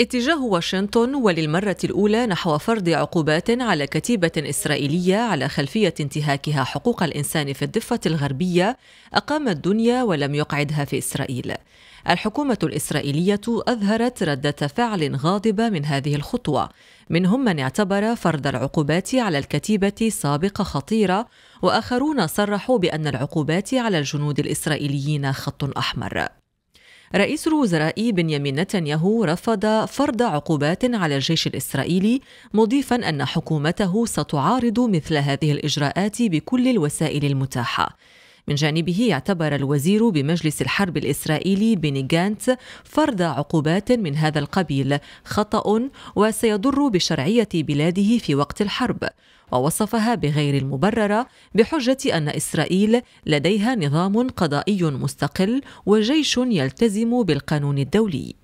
اتجاه واشنطن وللمرة الأولى نحو فرض عقوبات على كتيبة إسرائيلية على خلفية انتهاكها حقوق الإنسان في الضفة الغربية أقام الدنيا ولم يقعدها في إسرائيل. الحكومة الإسرائيلية أظهرت ردة فعل غاضبة من هذه الخطوة، منهم من اعتبر فرض العقوبات على الكتيبة سابقة خطيرة، وآخرون صرحوا بأن العقوبات على الجنود الإسرائيليين خط أحمر. رئيس الوزراء بنيامين نتنياهو رفض فرض عقوبات على الجيش الإسرائيلي مضيفا أن حكومته ستعارض مثل هذه الإجراءات بكل الوسائل المتاحة من جانبه اعتبر الوزير بمجلس الحرب الإسرائيلي بنيغانت فرض عقوبات من هذا القبيل خطأ وسيضر بشرعية بلاده في وقت الحرب ووصفها بغير المبررة بحجة أن إسرائيل لديها نظام قضائي مستقل وجيش يلتزم بالقانون الدولي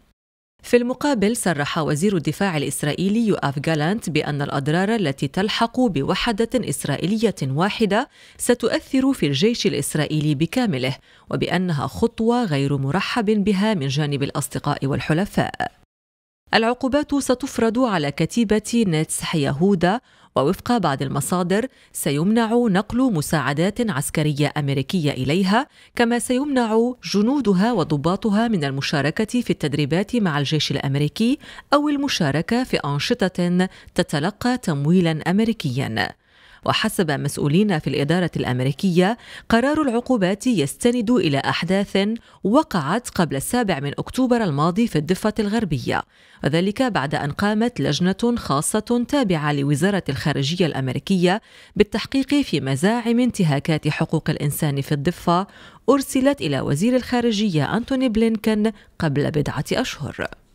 في المقابل صرح وزير الدفاع الإسرائيلي يؤاف جالانت بأن الأضرار التي تلحق بوحدة إسرائيلية واحدة ستؤثر في الجيش الإسرائيلي بكامله وبأنها خطوة غير مرحب بها من جانب الأصدقاء والحلفاء العقوبات ستفرض على كتيبة نيتس يهودا ووفق بعض المصادر سيمنع نقل مساعدات عسكرية أمريكية إليها كما سيمنع جنودها وضباطها من المشاركة في التدريبات مع الجيش الأمريكي أو المشاركة في أنشطة تتلقى تمويلا أمريكيا وحسب مسؤولين في الإدارة الأمريكية قرار العقوبات يستند إلى أحداث وقعت قبل السابع من أكتوبر الماضي في الضفة الغربية وذلك بعد أن قامت لجنة خاصة تابعة لوزارة الخارجية الأمريكية بالتحقيق في مزاعم انتهاكات حقوق الإنسان في الضفة أرسلت إلى وزير الخارجية أنتوني بلينكن قبل بضعة أشهر